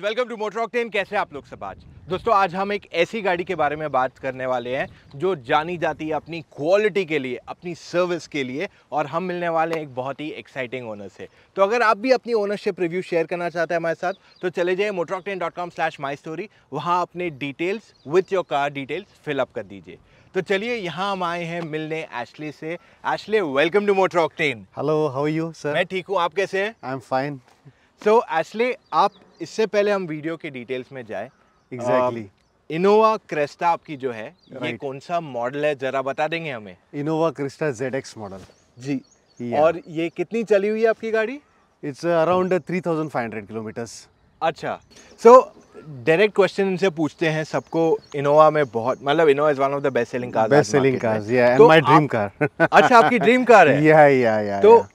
Guys welcome to Motor Octane कैसे आप लोग सब आज दोस्तों आज हम एक ऐसी गाड़ी के बारे में बात करने वाले हैं जो जानी जाती है अपनी क्वालिटी के लिए अपनी सर्विस के लिए और हम मिलने वाले हैं एक बहुत ही एक्साइटिंग ओनर से तो अगर आप भी अपनी ओनरशिप रिव्यू शेयर करना चाहते हैं हमारे साथ तो चले जाइए Motor Octane dot com slash my story वहाँ अपने details with your car details fill up कर दीजिए तो चलिए यहाँ हम आए हैं मिलने एशले से Ashley welcome to Motor Octane hello how you sir मैं ठीक हूँ आप कैसे हैं I am fine so Ashley आप इससे पहले हम वीडियो के डिटेल्स में जाए एग्जैक्टली इनोवा क्रेस्टा आपकी जो है ये कौन सा मॉडल है जरा बता देंगे हमें Innova Crysta Z X model जी और ये कितनी चली हुई है आपकी गाड़ी it's around three thousand five hundred kilometers अच्छा सो डायरेक्ट क्वेश्चन इनसे पूछते हैं सबको इनोवा में बहुत मतलब Innova is one of the best selling car best selling cars yeah and my dream car अच्छा आपकी ड्रीम कार है या या या तो yeah.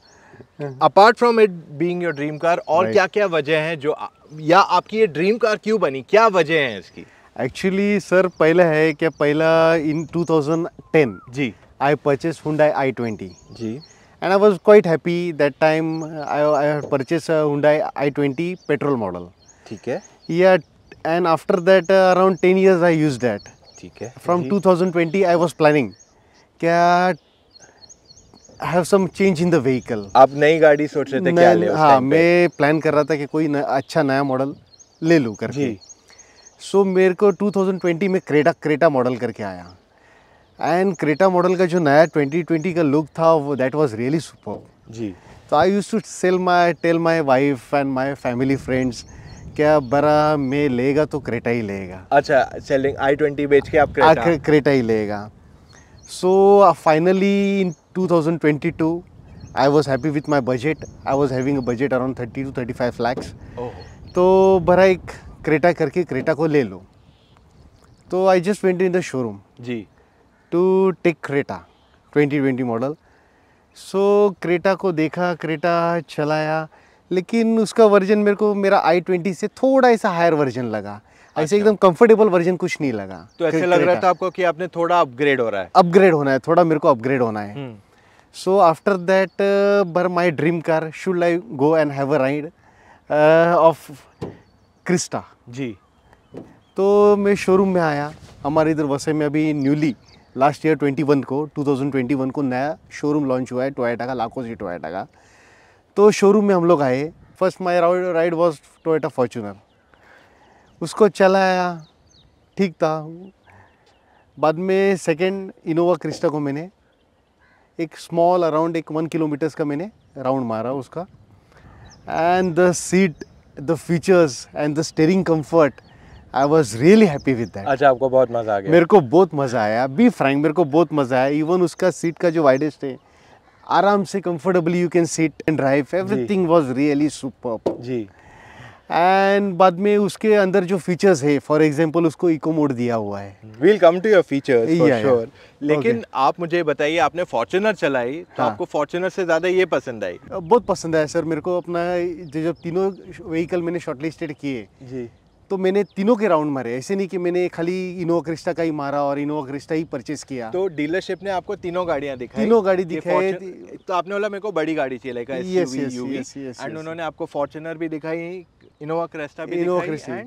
Apart from it being your dream car और क्या क्या वजह हैं जो या आपकी ये ड्रीम कार क्यों बनी क्या वजह है इसकी एक्चुअली सर पहला है क्या पहला इन 2010 जी I purchase Hyundai i twenty जी and I was quite happy that time I purchase Hyundai i twenty petrol model ठीक है yeah and after that around ten years I use that ठीक है from two thousand twenty I was planning क्या have some change in the vehicle. आप नई गाड़ी सोच रहे थे क्या ले हाँ मैं प्लान कर रहा था कि कोई न, अच्छा नया मॉडल ले लूँ करके सो so, मेरे को 2020 में क्रेटा क्रेटा मॉडल करके आया एंड क्रेटा मॉडल का जो नया 2020 का लुक था वो दैट वॉज रियली सुपर जी तो I use to sell my tell my wife and my family friends क्या बड़ा मैं लेगा तो क्रेटा ही लेगा अच्छा सेलिंग आई ट्वेंटी बेच के आप क्रेटा, क्रेटा ही लेगा so finally in 2022 I was happy with my budget. I was having a budget around 30 to 35 lakhs. Oh. तो भरा एक क्रेटा करके क्रेटा को ले लो तो I just went in the showroom जी to take Creta 2020 model so Creta को देखा क्रेटा चलाया लेकिन उसका वर्जन मेरे को मेरा आई ट्वेंटी से थोड़ा ऐसा हायर वर्जन लगा अच्छा। ऐसे एकदम कंफर्टेबल वर्जन कुछ नहीं लगा तो ऐसे लग रहा था आपको कि आपने थोड़ा अपग्रेड हो रहा है अपग्रेड होना है थोड़ा मेरे को अपग्रेड होना है hmm. So after that, uh, my my dream car, should I go and have a ride uh, of Crysta जी तो मैं शोरूम में आया हमारे इधर वसे में अभी न्यूली लास्ट ईयर 21 को 2021 को नया शोरूम लॉन्च हुआ है टोयोटा का लाखों से टोयोटा का तो शोरूम में हम लोग आए first my round ride was Toyota Fortuner उसको चलाया ठीक था बाद में सेकेंड इनोवा क्रिस्टा को मैंने एक स्मॉल अराउंड एक वन किलोमीटर्स का मैंने राउंड मारा उसका and the seat the features and the steering comfort I was really happy with that अच्छा आपको बहुत मज़ा आ गया मेरे को बहुत मज़ा आया बी फ्रैंक मेरे को बहुत मज़ा आया इवन उसका सीट का जो वाइडेस्ट है आराम से comfortably you can seat and drive everything was really super जी एंड बाद में उसके अंदर जो फीचर्स है फॉर एग्जांपल उसको इको मोड दिया हुआ है will come to your feature लेकिन okay. आप मुझे बताइए आपने फॉर्चुनर चलाई तो हाँ. आपको फॉर्चुनर से ज़्यादा ये पसंद आई बहुत पसंद आया सर मेरे को अपना जब तीनों व्हीकल मैंने शॉर्टलिस्टेड किए जी तो मैंने तीनों के राउंड मारे ऐसे नहीं कि मैंने खाली इनोवा क्रिस्टा का ही मारा और इनोवा क्रिस्टा ही परचेस किया तो डीलरशिप ने आपको तीनों गाड़ियां दिखाई तीनों गाड़ी दिखाई तो आपने बोला मेरे को बड़ी गाड़ी चाहिए लाइक एंड उन्होंने आपको फॉर्चुनर भी दिखाई इनोवा क्रेस्टा भी इनोवा क्रेस्टा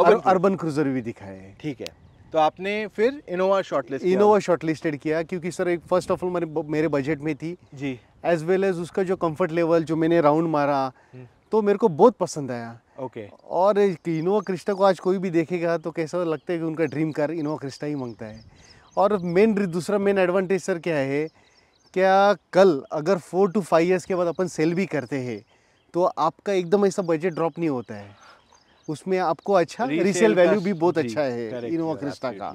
और अर्बन क्रूजर भी दिखाए ठीक है तो आपने फिर इनोवा शॉर्टलिस्ट इनोवा शॉर्टलिस्टेड किया क्योंकि सर एक फर्स्ट ऑफ ऑल मेरे मेरे बजट में थी जी एज वेल एज उसका जो कंफर्ट लेवल जो मैंने राउंड मारा हम्म। तो मेरे को बहुत पसंद आया ओके okay. और इनोवा क्रिस्टा को आज कोई भी देखेगा तो कैसा लगता है कि उनका ड्रीम कार इनोवा क्रिस्टा ही मांगता है और मेन दूसरा मेन एडवांटेज सर क्या है क्या कल अगर फोर टू फाइव ईयर्स के बाद अपन सेल भी करते हैं तो आपका एकदम ऐसा बजट ड्रॉप नहीं होता है उसमें आपको अच्छा रीसेल वैल्यू भी बहुत अच्छा है इनोवा क्रिस्टा का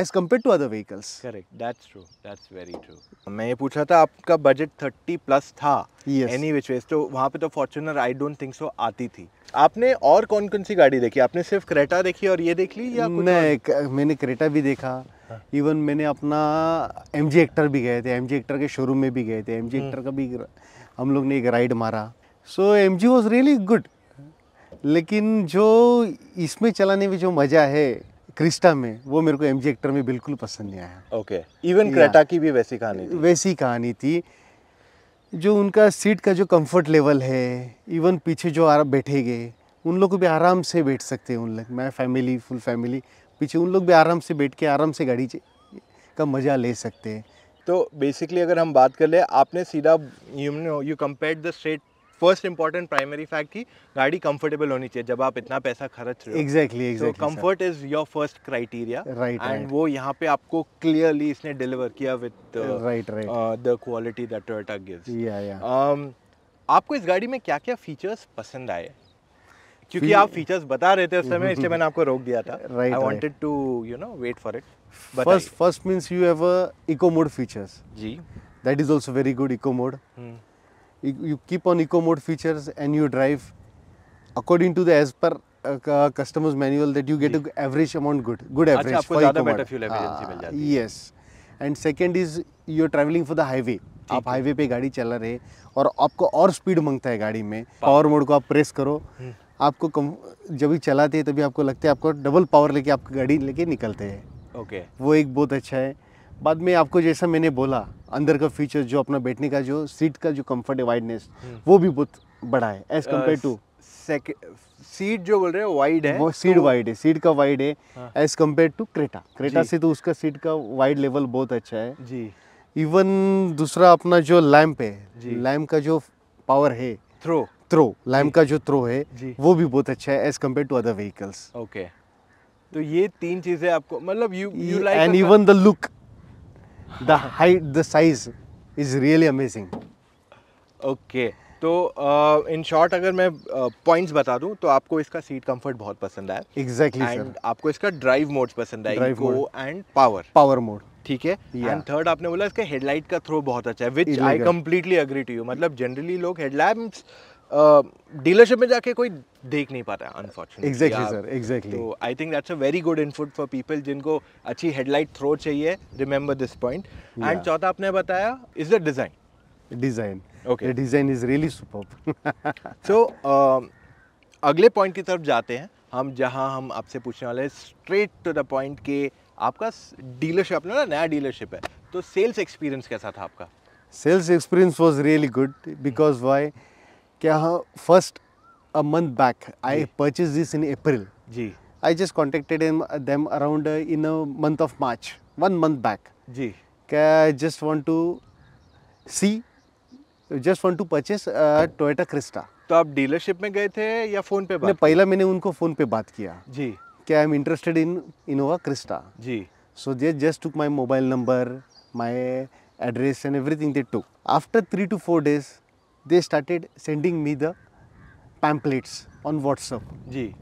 as compare to other vehicles correct that's true that's very true मैं ये पूछ रहा था आपका बजट थर्टी प्लस था एनी विच वेज तो वहाँ पे तो Fortuner I don't think so आती थी आपने और कौन कौन सी गाड़ी देखी आपने सिर्फ क्रेटा देखी और ये देख ली या कुछ मैं मैंने क्रेटा भी देखा इवन हाँ। मैंने अपना एम जी एक्टर भी गए थे एम जी एक्टर के शोरूम में भी गए थे एम जी एक्टर का भी हम लोग ने एक राइड मारा so M G was really good लेकिन जो इसमें चलाने में जो मज़ा है क्रिस्टा में वो मेरे को एम जी एक्टर में बिल्कुल पसंद नहीं आया ओके इवन क्रेटा की भी वैसी कहानी थी वैसी कहानी थी जो उनका सीट का जो कंफर्ट लेवल है इवन पीछे जो आराम बैठे गए उन लोग भी आराम से बैठ सकते हैं उन लोग मैं फैमिली फुल फैमिली पीछे उन लोग भी आराम से बैठ के आराम से गाड़ी का मज़ा ले सकते हैं तो बेसिकली अगर हम बात कर ले आपने सीधा you know you compare the state first important primary fact की गाड़ी कंफर्टेबल होनी चाहिए जब आप इतना पैसा खर्च रहे हो exactly exact comfort is your first criteria right and वो यहाँ पे आपको क्लियरली इसने डिलीवर किया with right right the quality that Toyota gives yeah yeah आपको इस गाड़ी में क्या क्या फीचर्स पसंद आए क्योंकि आप फीचर्स बता रहे थे उस समय इसलिए मैंने आपको रोक दिया था I wanted to you know wait for it first first means you have a eco mode features जी that is also very good eco mode you, you keep on eco mode features and you drive according to the as per uh, customers manual that you get an average amount good good average अच्छा, आपको ज्यादा better fuel efficiency uh, मिल जाती है yes and second is you're traveling for the highway आप highway पे गाड़ी चला रहे और आपको और स्पीड मांगता है गाड़ी में पावर मोड को आप प्रेस करो आपको कम जब भी चलाते हैं तभी आपको लगता है आपको डबल पावर लेके आपकी गाड़ी लेके निकलते हैं ओके okay. वो एक बहुत अच्छा है बाद में आपको जैसा मैंने बोला अंदर का फीचर जो अपना बैठने का जो सीट का जो कम्फर्ट है वाइडनेस वो भी बहुत बड़ा है एज कम्पेयर टू सीट जो बोल रहे हो वाइड है वो सीट वाइड तो- है सीट का वाइड है as compare to Creta Creta से तो उसका सीट का वाइड लेवल बहुत अच्छा है जी इवन दूसरा अपना जो लैम्प है लैम्प का जो पावर है थ्रो थ्रो लैम्प का जो थ्रो है वो भी बहुत अच्छा है as compare to other vehicles okay तो ये तीन चीजें आपको मतलब you you like and even the look the height the size is really amazing okay तो इन uh, शॉर्ट अगर मैं पॉइंट्स uh, बता दूं तो आपको इसका सीट कंफर्ट बहुत पसंद आया एग्जैक्टली exactly, sir. आपको इसका ड्राइव मोड्स पसंद आया go and power power mode ठीक है एंड थर्ड आपने बोला इसका हेडलाइट का थ्रो बहुत अच्छा है which I completely agree to you मतलब जनरली लोग हेडलाइट डीलरशिप uh, में जाके कोई देख नहीं पाता अनफॉर्चुनेटली एग्जैक्टली सर एग्जैक्टली तो I think that's a very good input for people जिनको अच्छी हेडलाइट थ्रो चाहिए रिमेंबर दिस पॉइंट एंड चौथा आपने बताया is the design design okay design is really super so अगले पॉइंट की तरफ जाते हैं हम जहाँ हम आपसे पूछने वाले हैं स्ट्रेट टू द पॉइंट के आपका डीलरशिप ना नया डीलरशिप है तो सेल्स एक्सपीरियंस कैसा था आपका sales experience was really good because why क्या first a month back. I yeah. purchased this in April. ji yeah. I just contacted him, them around uh, in a month of March, one month back. ji yeah. I just want to see, just want to purchase a Toyota crista तो आप dealership में गए थे या phone पे बात? पहला मैंने उनको फोन पे बात किया. जी. क्या I am interested in Innova Crysta जी so they just took my mobile number my address and everything they took after three two four days they started sending me the pamphlets on WhatsApp. Ji.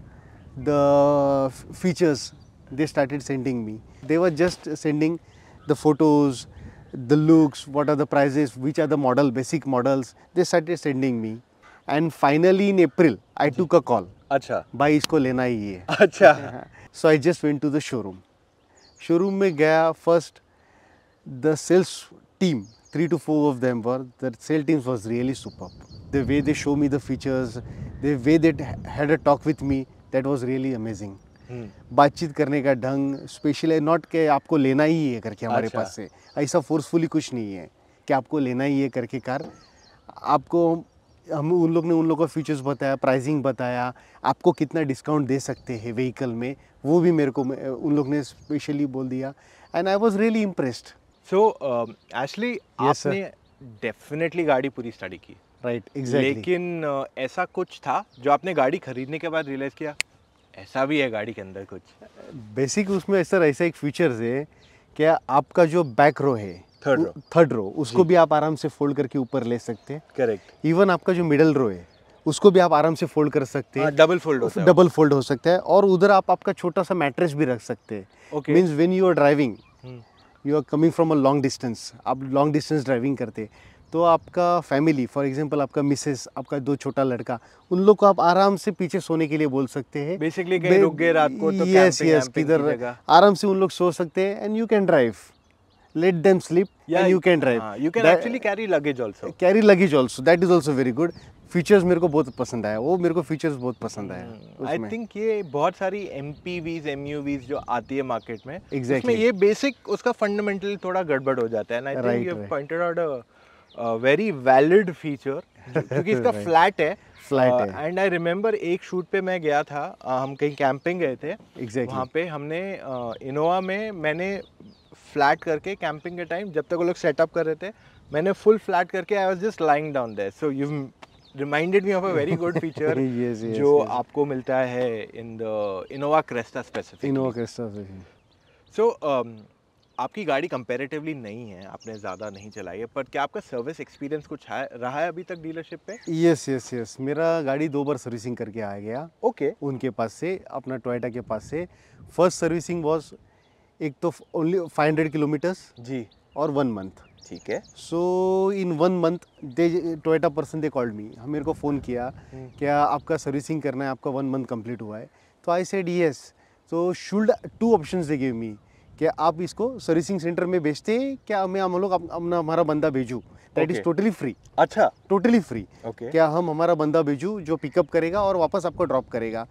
The features they started sending me. They were just sending the photos, the looks, what are the prices, which are the model, basic models. They started sending me. And finally in April, I Ji. took a call. अच्छा भाई इसको लेना ही है अच्छा so I just went to the showroom showroom में गया first the sales team three to four of them were the sale teams was really superb the way they show me the features, the way they had a talk with me, that was really amazing. Hmm. बातचीत करने का ढंग special है not के आपको लेना ही है करके हमारे अच्छा। पास से ऐसा फोर्सफुली कुछ नहीं है कि आपको लेना ही है करके कार आपको हम उन लोग ने उन लोग का फीचर्स बताया प्राइसिंग बताया आपको कितना डिस्काउंट दे सकते हैं व्हीकल में वो भी मेरे को उन लोग ने स्पेशली बोल दिया and I was really impressed so actually आपने डेफिनेटली गाड़ी पूरी स्टडी की राइट right, exactly. लेकिन ऐसा कुछ था जो आपने गाड़ी खरीदने के बाद रियलाइज़ किया ऐसा भी है गाड़ी के अंदर कुछ बेसिक उसमें सर ऐसा एक फीचर्स है क्या आपका जो बैक रो है थर्ड रो थर्ड रो उसको भी आप आराम से फोल्ड करके ऊपर ले सकते हैं करेक्ट इवन आपका जो मिडल रो है उसको भी आप आराम से फोल्ड कर सकते हैं डबल फोल्ड डबल फोल्ड हो सकता है और उधर आप आपका छोटा सा मैट्रेस भी रख सकते हैं means when you are driving you are coming from a long distance आप लॉन्ग डिस्टेंस ड्राइविंग करते हैं तो आपका फैमिली फॉर एग्जांपल आपका मिसेस आपका दो छोटा लड़का उन लोग को आप आराम से पीछे सोने के लिए बोल सकते हैं बेसिकली कहीं रुक गए रात को तो यस यस किधर आराम से उन लोग सो सकते हैं and you can drive let them sleep and you can drive you can actually carry luggage actually carry luggage also that is also very good features मेरे को बहुत पसंद आया वो मेरे को फीचर्स बहुत पसंद आया आई hmm, थिंक ये बहुत सारी M P Vs M U Vs जो आती है मार्केट में एग्जैक्टली exactly. ये बेसिक उसका फंडामेंटल थोड़ा गड़बड़ हो जाता है and I think you pointed out very valid feature क्योंकि इसका फ्लैट है फ्लैट एंड आई रिमेम्बर एक शूट पे मैं गया था uh, हम कहीं कैंपिंग गए थे exactly. वहाँ पे हमने इनोवा uh, में मैंने फ्लैट करके कैंपिंग के टाइम जब तक वो लोग सेटअप कर रहे थे मैंने फुल फ्लैट करके I was just lying down there so you reminded me of a very good feature जो yes. आपको मिलता है in the Innova Crysta specific Innova Crysta so आपकी गाड़ी कंपेरेटिवली नहीं है आपने ज़्यादा नहीं चलाई है पर क्या आपका सर्विस एक्सपीरियंस कुछ है रहा है अभी तक डीलरशिप पे यस यस यस मेरा गाड़ी दो बार सर्विसिंग करके आ गया ओके okay. उनके पास से अपना टोयटा के पास से फर्स्ट सर्विसिंग वॉज एक तो ओनली फाइव हंड्रेड किलोमीटर्स जी और वन मंथ ठीक है so in one month they Toyota person they called me मेरे को फ़ोन किया हम्म। क्या आपका सर्विसिंग करना है आपका वन मंथ कम्प्लीट हुआ है तो आई सेड यस तो should two option they give me कि आप इसको सर्विसिंग सेंटर में बेचते हैं क्या मैं हम लोग अपना हमारा बंदा भेजू दैट इज टोटली फ्री अच्छा टोटली फ्री क्या हम हमारा बंदा भेजू जो पिकअप करेगा और वापस आपको ड्रॉप करेगा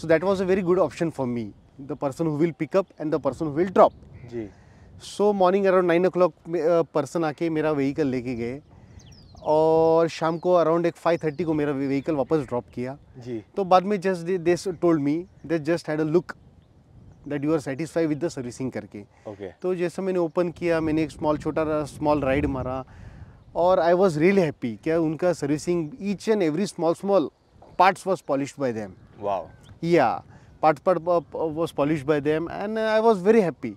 so that was a very good option for me the person who will pick up and the person who will drop जी so morning around nine o'clock person आके मेरा व्हीकल लेके गए और शाम को अराउंड एक फाइव थर्टी को मेरा व्हीकल वापस ड्रॉप किया जी तो बाद में just they told me they just had a look that you are satisfy with the servicing करके ओके तो जैसे मैंने ओपन किया मैंने एक स्मॉल छोटा स्मॉल राइड मारा और आई वॉज रियल हैप्पी क्या उनका servicing each and every small small parts was polish by them wow yeah part part was polish by them and I was very happy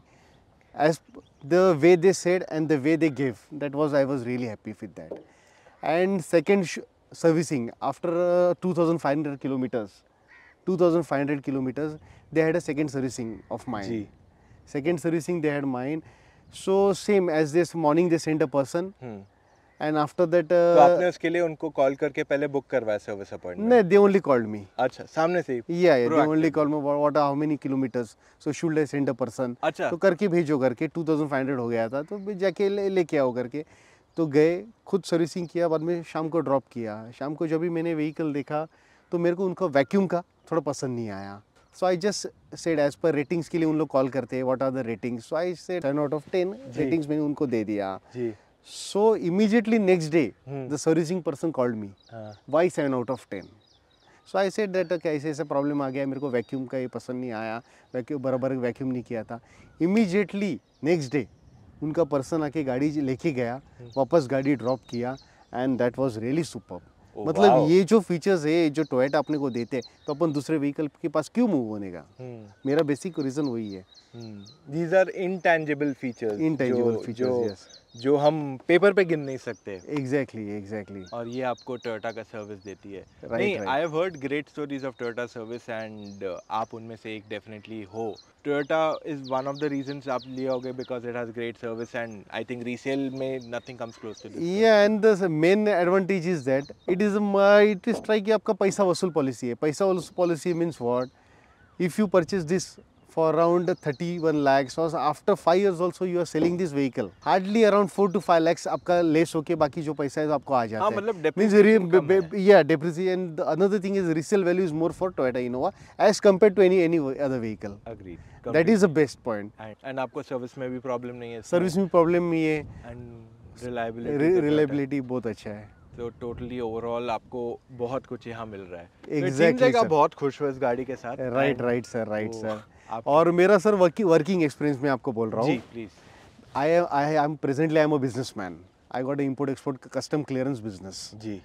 as the way they said and the way they give that was I was really happy with that and second servicing after two thousand five hundred kilometers 2500 kilometers they had a second servicing of mine Gee. second servicing they had mine so same as this morning they sent a person hmm. And after that तो uh, आपने उसके लिए उनको call करके पहले book करवाया service appointment नहीं they only called me अच्छा सामने से ही yeah yeah they only call me what how many kilometers so should I send a person अच्छा तो करके भेजो करके 2500 हो गया था तो जाके ले, लेके आओ करके तो गए खुद सर्विसिंग किया बाद में शाम को ड्रॉप किया शाम को जब भी मैंने व्हीकल देखा तो मेरे को उनका वैक्यूम का थोड़ा पसंद नहीं आया so I just said as पर रेटिंग्स के लिए उन लोग कॉल करते हैं what are the ratings so I said ten out of ten ratings मैंने उनको दे दिया so immediately next day the servicing person called me why seven out of ten so I said that okay ऐसे ऐसे problem आ गया मेरे को vacuum का ये पसंद नहीं आया वैक्यूम बराबर वैक्यूम नहीं किया था इमीजिएटली नेक्स्ट डे उनका पर्सन आके गाड़ी लेके गया हम्म। वापस गाड़ी ड्रॉप किया and that was really super Oh, मतलब ये जो फीचर्स है जो टोयटा अपने को देते हैं तो अपन दूसरे व्हीकल के पास क्यों मूव होने का मेरा बेसिक रीजन वही है these are intangible features intangible features yes जो हम पेपर पे गिन नहीं सकते एग्जैक्टली exactly, एग्जैक्टली exactly. और ये आपको टोयोटा का सर्विस देती है right, नहीं I have heard great stories of Toyota service and आप उनमें से एक डेफिनेटली हो Toyota is one of the reasons आप लिए होगे because it has great service and I think resale में nothing comes close to this या and the main advantage is that it is it is try कि आपका पैसा वसूल policy है पैसा वसूल policy means what if you purchase this for around 31 lakhs or after 5 years also you are selling this vehicle hardly around 4 to 5 lakhs aapka less होके बाकी jo paisa hai aapko aa jata hai ha matlab means yeah depreciation and another thing is resale value is more for Toyota Innova as compared to any any other vehicle agreed that is the best point and and aapko service mein bhi problem nahi hai service mein problem nahi hai and reliability re reliability bahut acha hai तो totally overall आपको बहुत कुछ यहाँ मिल रहा है exactly exactly, so like बहुत खुश हो इस गाड़ी के साथ right right sir right sir और मेरा सर वर्किंग एक्सपीरियंस में आपको बोल रहा हूँ I I I am presently I am a businessman I got import export custom clearance business ji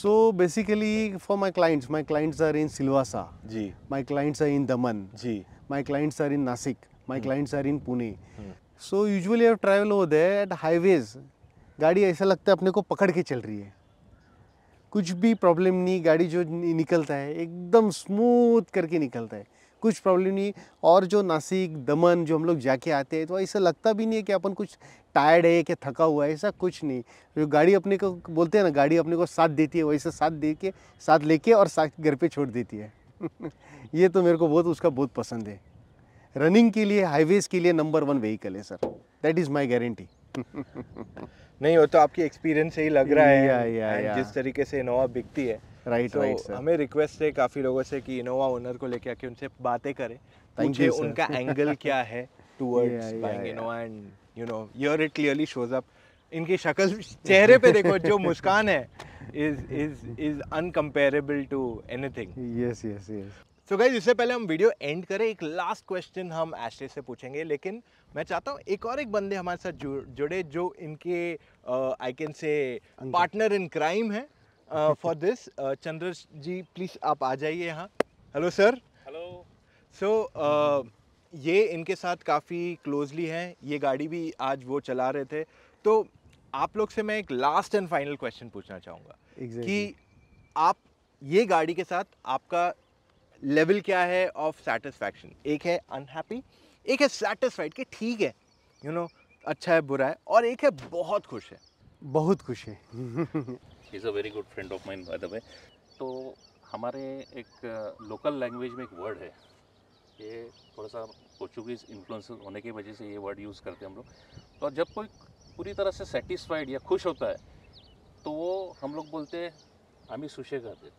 so basically for my clients my clients are in Silvassa ji my clients are in Daman ji my clients are in Nashik my clients are in Pune so usually I travel oh they at highways गाड़ी ऐसा लगता है अपने को पकड़ के चल रही है कुछ भी प्रॉब्लम नहीं गाड़ी जो निकलता है एकदम स्मूथ करके निकलता है कुछ प्रॉब्लम नहीं और जो नासिक दमन जो हम लोग जाके आते हैं तो ऐसा लगता भी नहीं है कि अपन कुछ टायर्ड है कि थका हुआ है ऐसा कुछ नहीं जो गाड़ी अपने को बोलते हैं ना गाड़ी अपने को साथ देती है वैसे साथ दे के साथ लेके और साथ घर पे छोड़ देती है ये तो मेरे को बहुत उसका बहुत पसंद है रनिंग के लिए हाईवेज़ के लिए नंबर वन व्हीकल है sir that is my guarantee नहीं वो तो आपकी एक्सपीरियंस से ही लग रहा है या, या, या। जिस तरीके से इनोवा बिकती है राइट राइट सर हमें रिक्वेस्ट है काफ़ी लोगों से कि इनोवा ओनर को लेके आके उनसे बातें करें थैंक यू उनका एंगल क्या है towards buying Innova and you know here it clearly shows up इनकी शक्ल चेहरे पे देखो जो मुस्कान है is is is incomparable to anything yes yes yes so guys इससे पहले हम वीडियो एंड करें एक लास्ट क्वेश्चन हम एशले से पूछेंगे लेकिन मैं चाहता हूँ एक और एक बंदे हमारे साथ जुड़े जो इनके I can say partner in crime है for this Chandra ji please आप आ जाइए यहाँ हेलो सर हेलो सो ये इनके साथ काफ़ी क्लोजली हैं ये गाड़ी भी आज वो चला रहे थे तो आप लोग से मैं एक लास्ट एंड फाइनल क्वेश्चन पूछना चाहूँगा exactly. कि आप ये गाड़ी के साथ आपका लेवल क्या है ऑफ सेटिस्फैक्शन एक है अनहैप्पी एक है सेटिस्फाइड कि ठीक है यू you नो know, अच्छा है बुरा है और एक है बहुत खुश है बहुत खुश है is a very good friend of mine by the way तो हमारे एक लोकल लैंग्वेज में एक वर्ड है ये थोड़ा सा पोर्चुगीज़ इन्फ्लुएंस होने की वजह से ये वर्ड यूज़ करते हैं हम लोग तो जब कोई पूरी तरह से सेटिस्फाइड या खुश होता है तो वो हम लोग बोलते हैं आम्ही दे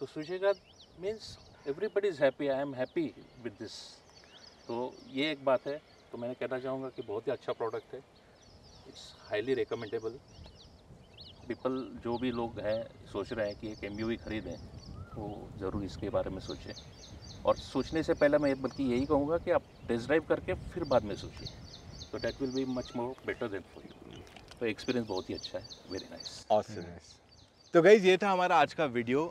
तो सुशेगा means everybody is happy I am happy with this तो ये एक बात है तो मैंने कहना चाहूँगा कि बहुत ही अच्छा प्रोडक्ट है इट्स हाईली रिकमेंडेबल पीपल जो भी लोग हैं सोच रहे हैं कि एक एम खरीदें वो ज़रूर इसके बारे में सोचें और सोचने से पहले मैं बल्कि यही कहूँगा कि आप टेस्ट ड्राइव करके फिर बाद में सोचिए तो that will be much more better than for you तो एक्सपीरियंस बहुत ही अच्छा है वेरी नाइस ऑसम तो गाइज ये था हमारा आज का video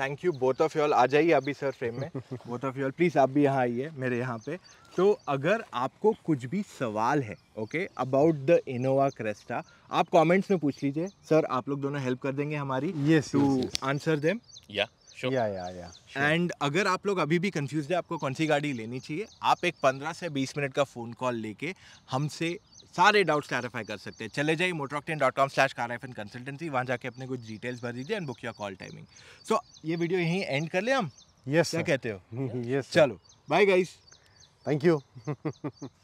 thank you both of you all आ जाइए अभी सर फ्रेम में बोथ ऑफ यूल प्लीज़ आप भी यहाँ आइए मेरे यहाँ पे तो अगर आपको कुछ भी सवाल है okay about the Innova Crysta आप कमेंट्स में पूछ लीजिए सर आप लोग दोनों हेल्प कर देंगे हमारी यस टू आंसर देम या या या या एंड अगर आप लोग अभी भी कंफ्यूज है आपको कौन सी गाड़ी लेनी चाहिए आप एक 15 से 20 मिनट का फ़ोन कॉल लेके हमसे सारे डाउट्स क्लैरिफाई कर सकते हैं चले जाइए motoroctane dot com slash car F N consultancy वहाँ जाके अपने कुछ डिटेल्स भर दीजिए and book your call timing so ये वीडियो यहीं एंड कर ले हम यस yes, क्या कहते हो यस yes, चलो बाय गाइस थैंक यू